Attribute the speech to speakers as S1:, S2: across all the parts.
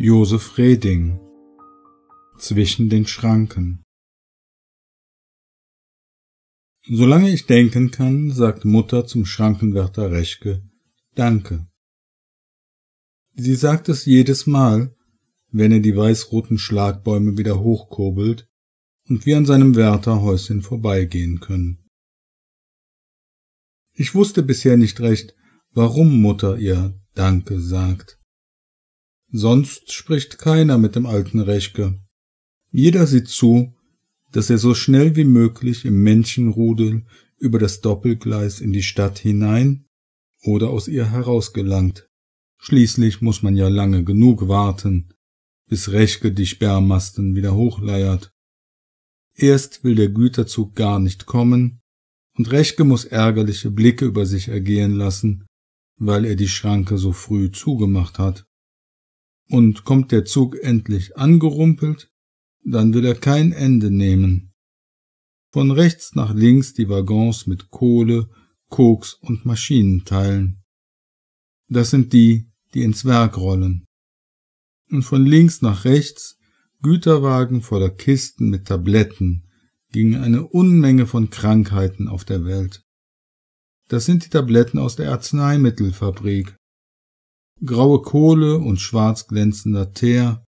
S1: Josef Reding Zwischen den Schranken Solange ich denken kann, sagt Mutter zum Schrankenwärter Rechke Danke. Sie sagt es jedes Mal, wenn er die weiß-roten Schlagbäume wieder hochkurbelt und wir an seinem Wärterhäuschen vorbeigehen können. Ich wusste bisher nicht recht, warum Mutter ihr Danke sagt. Sonst spricht keiner mit dem alten Rechke. Jeder sieht zu, dass er so schnell wie möglich im Männchenrudel über das Doppelgleis in die Stadt hinein oder aus ihr herausgelangt. Schließlich muss man ja lange genug warten, bis Rechke die Sperrmasten wieder hochleiert. Erst will der Güterzug gar nicht kommen, und Rechke muss ärgerliche Blicke über sich ergehen lassen, weil er die Schranke so früh zugemacht hat. Und kommt der Zug endlich angerumpelt, dann will er kein Ende nehmen. Von rechts nach links die Waggons mit Kohle, Koks und Maschinenteilen. Das sind die, die ins Werk rollen. Und von links nach rechts Güterwagen voller Kisten mit Tabletten gegen eine Unmenge von Krankheiten auf der Welt. Das sind die Tabletten aus der Arzneimittelfabrik, graue Kohle und schwarz glänzender Teer,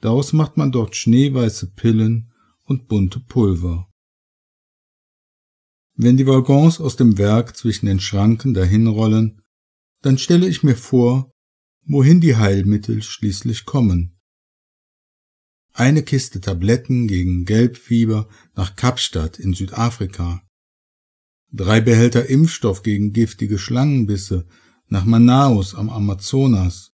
S1: daraus macht man dort schneeweiße Pillen und bunte Pulver. Wenn die Waggons aus dem Werk zwischen den Schranken dahinrollen, dann stelle ich mir vor, wohin die Heilmittel schließlich kommen. Eine Kiste Tabletten gegen Gelbfieber nach Kapstadt in Südafrika. Drei Behälter Impfstoff gegen giftige Schlangenbisse nach Manaus am Amazonas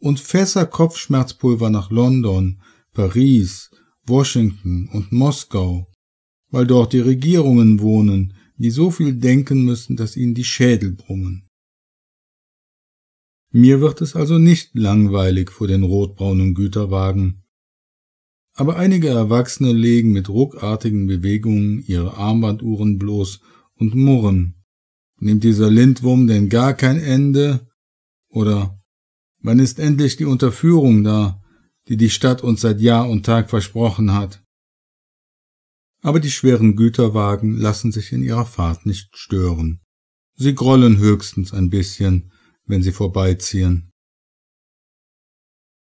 S1: und Fässer Kopfschmerzpulver nach London, Paris, Washington und Moskau, weil dort die Regierungen wohnen, die so viel denken müssen, dass ihnen die Schädel brummen. Mir wird es also nicht langweilig vor den rotbraunen Güterwagen. Aber einige Erwachsene legen mit ruckartigen Bewegungen ihre Armbanduhren bloß und murren. Nimmt dieser Lindwurm denn gar kein Ende? Oder wann ist endlich die Unterführung da, die die Stadt uns seit Jahr und Tag versprochen hat? Aber die schweren Güterwagen lassen sich in ihrer Fahrt nicht stören. Sie grollen höchstens ein bisschen, wenn sie vorbeiziehen.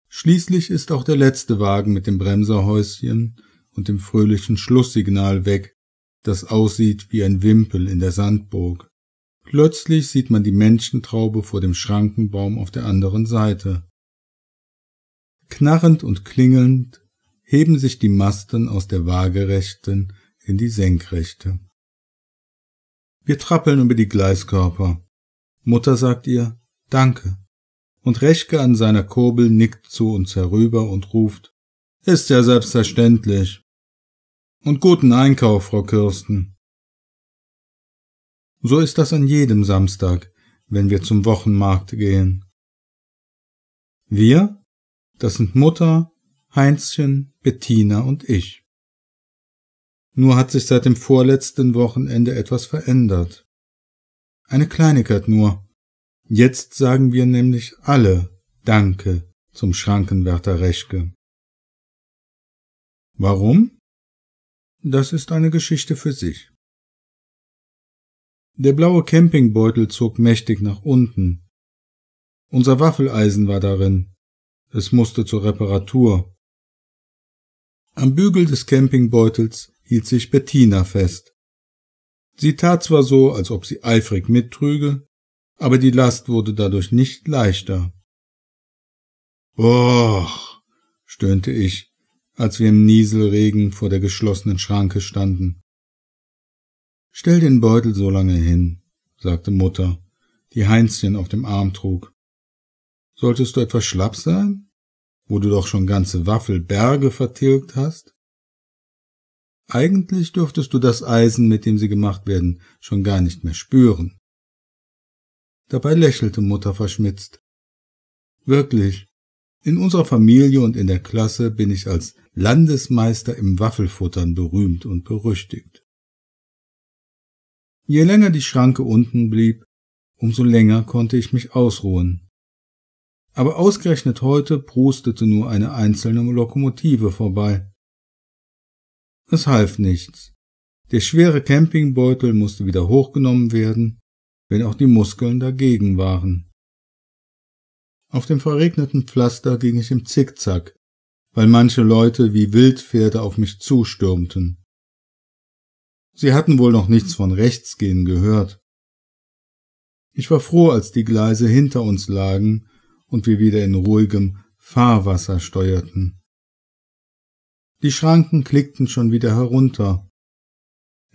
S1: Schließlich ist auch der letzte Wagen mit dem Bremserhäuschen und dem fröhlichen Schlusssignal weg, das aussieht wie ein Wimpel in der Sandburg. Plötzlich sieht man die Menschentraube vor dem Schrankenbaum auf der anderen Seite. Knarrend und klingelnd heben sich die Masten aus der waagerechten in die senkrechte. Wir trappeln über die Gleiskörper. Mutter sagt ihr Danke. Und Rechke an seiner Kurbel nickt zu uns herüber und ruft Ist ja selbstverständlich. Und guten Einkauf, Frau Kirsten. So ist das an jedem Samstag, wenn wir zum Wochenmarkt gehen. Wir, das sind Mutter, Heinzchen, Bettina und ich. Nur hat sich seit dem vorletzten Wochenende etwas verändert. Eine Kleinigkeit nur. Jetzt sagen wir nämlich alle Danke zum Schrankenwärter Reschke. Warum? Das ist eine Geschichte für sich. Der blaue Campingbeutel zog mächtig nach unten. Unser Waffeleisen war darin. Es musste zur Reparatur. Am Bügel des Campingbeutels hielt sich Bettina fest. Sie tat zwar so, als ob sie eifrig mittrüge, aber die Last wurde dadurch nicht leichter. Boah, stöhnte ich, als wir im Nieselregen vor der geschlossenen Schranke standen. Stell den Beutel so lange hin, sagte Mutter, die Heinzchen auf dem Arm trug. Solltest du etwas schlapp sein, wo du doch schon ganze Waffelberge vertilgt hast? Eigentlich dürftest du das Eisen, mit dem sie gemacht werden, schon gar nicht mehr spüren. Dabei lächelte Mutter verschmitzt. Wirklich, in unserer Familie und in der Klasse bin ich als Landesmeister im Waffelfuttern berühmt und berüchtigt. Je länger die Schranke unten blieb, umso länger konnte ich mich ausruhen. Aber ausgerechnet heute prustete nur eine einzelne Lokomotive vorbei. Es half nichts. Der schwere Campingbeutel musste wieder hochgenommen werden, wenn auch die Muskeln dagegen waren. Auf dem verregneten Pflaster ging ich im Zickzack, weil manche Leute wie Wildpferde auf mich zustürmten. Sie hatten wohl noch nichts von rechts gehen gehört. Ich war froh, als die Gleise hinter uns lagen und wir wieder in ruhigem Fahrwasser steuerten. Die Schranken klickten schon wieder herunter.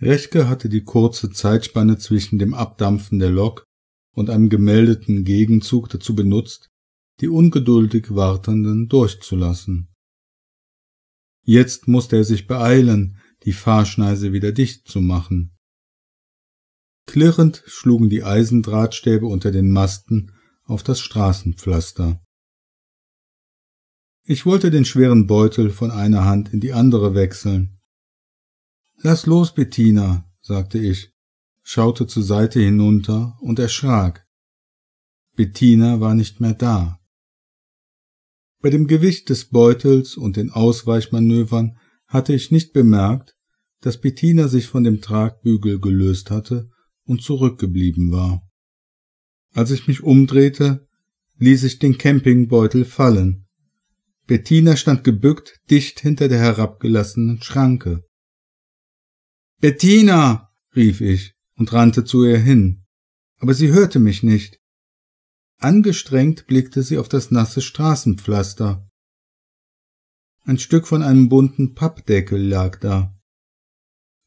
S1: Rechke hatte die kurze Zeitspanne zwischen dem Abdampfen der Lok und einem gemeldeten Gegenzug dazu benutzt, die ungeduldig Wartenden durchzulassen. Jetzt musste er sich beeilen, die Fahrschneise wieder dicht zu machen. Klirrend schlugen die Eisendrahtstäbe unter den Masten auf das Straßenpflaster. Ich wollte den schweren Beutel von einer Hand in die andere wechseln. Lass los, Bettina, sagte ich, schaute zur Seite hinunter und erschrak. Bettina war nicht mehr da. Bei dem Gewicht des Beutels und den Ausweichmanövern hatte ich nicht bemerkt, dass Bettina sich von dem Tragbügel gelöst hatte und zurückgeblieben war. Als ich mich umdrehte, ließ ich den Campingbeutel fallen. Bettina stand gebückt dicht hinter der herabgelassenen Schranke. Bettina, rief ich und rannte zu ihr hin, aber sie hörte mich nicht. Angestrengt blickte sie auf das nasse Straßenpflaster. Ein Stück von einem bunten Pappdeckel lag da.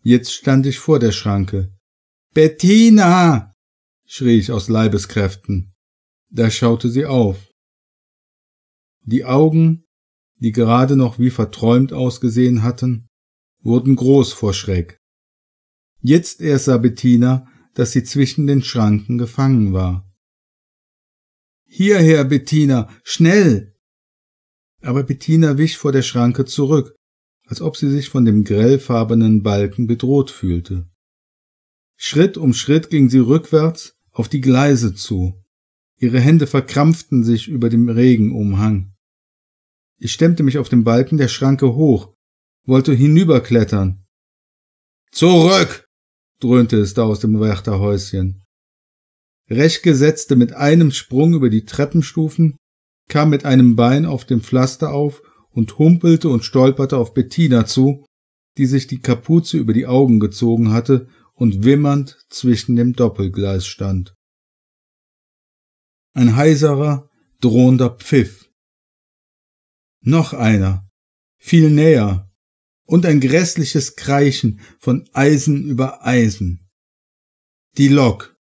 S1: Jetzt stand ich vor der Schranke. Bettina! schrie ich aus Leibeskräften. Da schaute sie auf. Die Augen, die gerade noch wie verträumt ausgesehen hatten, wurden groß vor Schreck. Jetzt erst sah Bettina, dass sie zwischen den Schranken gefangen war. Hierher, Bettina, schnell! Aber Bettina wich vor der Schranke zurück, als ob sie sich von dem grellfarbenen Balken bedroht fühlte. Schritt um Schritt ging sie rückwärts auf die Gleise zu. Ihre Hände verkrampften sich über dem Regenumhang. Ich stemmte mich auf dem Balken der Schranke hoch, wollte hinüberklettern. Zurück! dröhnte es da aus dem Wärterhäuschen. Rechke gesetzte mit einem Sprung über die Treppenstufen, kam mit einem Bein auf dem Pflaster auf und humpelte und stolperte auf Bettina zu, die sich die Kapuze über die Augen gezogen hatte und wimmernd zwischen dem Doppelgleis stand. Ein heiserer, drohender Pfiff. Noch einer, viel näher, und ein grässliches Kreichen von Eisen über Eisen. Die Lok.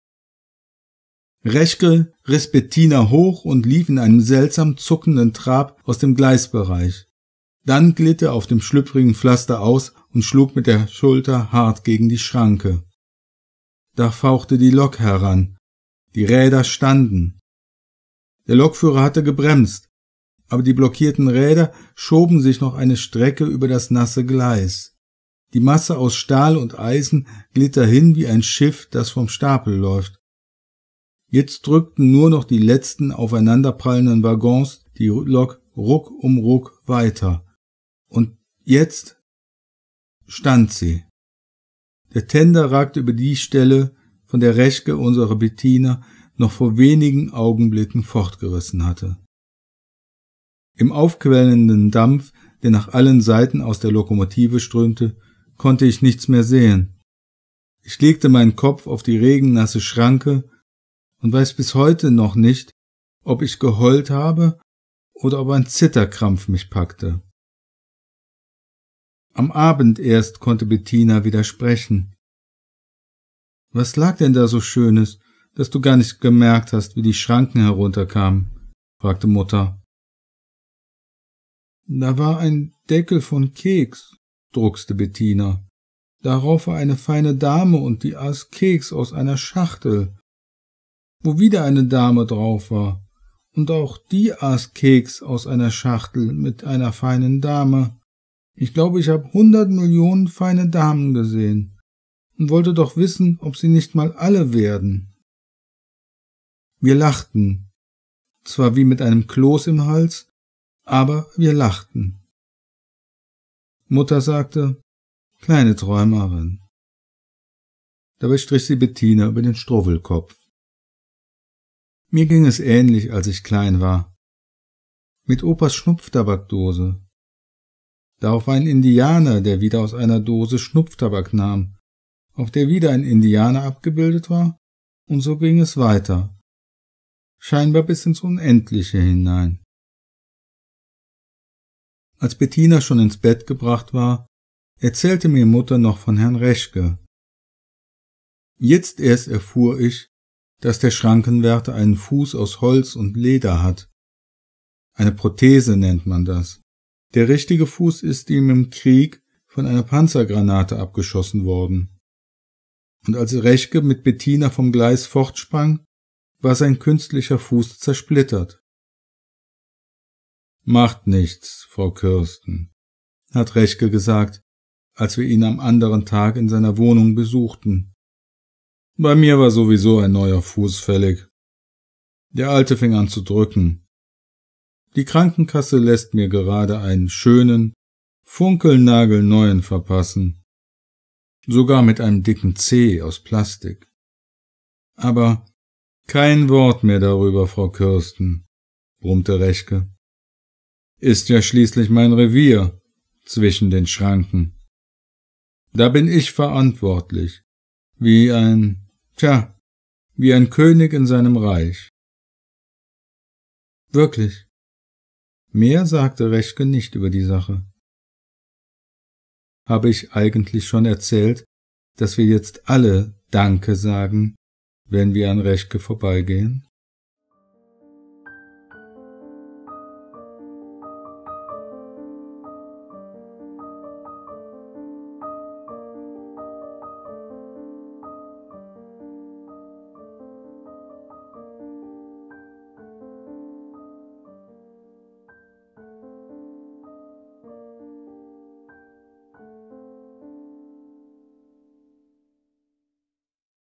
S1: Rechke riss Bettina hoch und lief in einem seltsam zuckenden Trab aus dem Gleisbereich. Dann glitt er auf dem schlüpfrigen Pflaster aus und schlug mit der Schulter hart gegen die Schranke. Da fauchte die Lok heran. Die Räder standen. Der Lokführer hatte gebremst, aber die blockierten Räder schoben sich noch eine Strecke über das nasse Gleis. Die Masse aus Stahl und Eisen glitt dahin wie ein Schiff, das vom Stapel läuft. Jetzt drückten nur noch die letzten aufeinanderprallenden Waggons die Lok ruck um ruck weiter. Und jetzt stand sie. Der Tender ragte über die Stelle, von der Reschke unsere Bettina noch vor wenigen Augenblicken fortgerissen hatte. Im aufquellenden Dampf, der nach allen Seiten aus der Lokomotive strömte, konnte ich nichts mehr sehen. Ich legte meinen Kopf auf die regennasse Schranke und weiß bis heute noch nicht, ob ich geheult habe oder ob ein Zitterkrampf mich packte. Am Abend erst konnte Bettina wieder sprechen. Was lag denn da so Schönes, dass du gar nicht gemerkt hast, wie die Schranken herunterkamen? fragte Mutter. Da war ein Deckel von Keks, druckste Bettina. Darauf war eine feine Dame und die aß Keks aus einer Schachtel wo wieder eine Dame drauf war, und auch die aß Keks aus einer Schachtel mit einer feinen Dame. Ich glaube, ich habe hundert Millionen feine Damen gesehen und wollte doch wissen, ob sie nicht mal alle werden. Wir lachten, zwar wie mit einem Kloß im Hals, aber wir lachten. Mutter sagte, kleine Träumerin. Dabei strich sie Bettina über den Struwelkopf. Mir ging es ähnlich, als ich klein war. Mit Opas Schnupftabakdose. Darauf ein Indianer, der wieder aus einer Dose Schnupftabak nahm, auf der wieder ein Indianer abgebildet war, und so ging es weiter, scheinbar bis ins Unendliche hinein. Als Bettina schon ins Bett gebracht war, erzählte mir Mutter noch von Herrn Reschke. Jetzt erst erfuhr ich, dass der Schrankenwärter einen Fuß aus Holz und Leder hat. Eine Prothese nennt man das. Der richtige Fuß ist ihm im Krieg von einer Panzergranate abgeschossen worden. Und als Rechke mit Bettina vom Gleis fortsprang, war sein künstlicher Fuß zersplittert. Macht nichts, Frau Kirsten, hat Rechke gesagt, als wir ihn am anderen Tag in seiner Wohnung besuchten. Bei mir war sowieso ein neuer Fuß fällig. Der alte fing an zu drücken. Die Krankenkasse lässt mir gerade einen schönen, funkelnagelneuen verpassen. Sogar mit einem dicken C aus Plastik. Aber kein Wort mehr darüber, Frau Kirsten, brummte Rechke. Ist ja schließlich mein Revier zwischen den Schranken. Da bin ich verantwortlich, wie ein Tja, wie ein König in seinem Reich. Wirklich. Mehr sagte Reschke nicht über die Sache. Habe ich eigentlich schon erzählt, dass wir jetzt alle Danke sagen, wenn wir an Reschke vorbeigehen?